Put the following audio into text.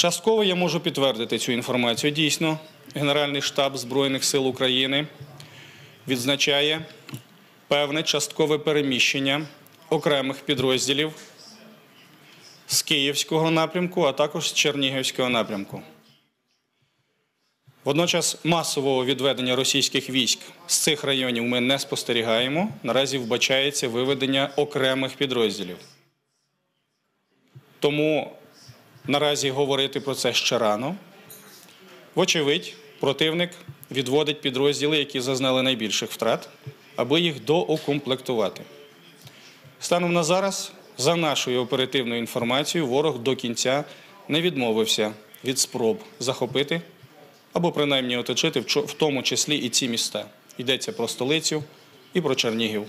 Частково я можу підтвердити цю інформацію. Дійсно, Генеральний штаб Збройних сил України відзначає певне часткове переміщення окремих підрозділів з Київського напрямку, а також з Чернігівського напрямку. Водночас масового відведення російських військ з цих районів ми не спостерігаємо. Наразі вбачається виведення окремих підрозділів. Тому Наразі говорити про це ще рано. Вочевидь, противник відводить підрозділи, які зазнали найбільших втрат, аби їх доукомплектувати. Станом на зараз, за нашою оперативною інформацією, ворог до кінця не відмовився від спроб захопити або принаймні оточити в тому числі і ці міста. Йдеться про столицю і про Чернігів.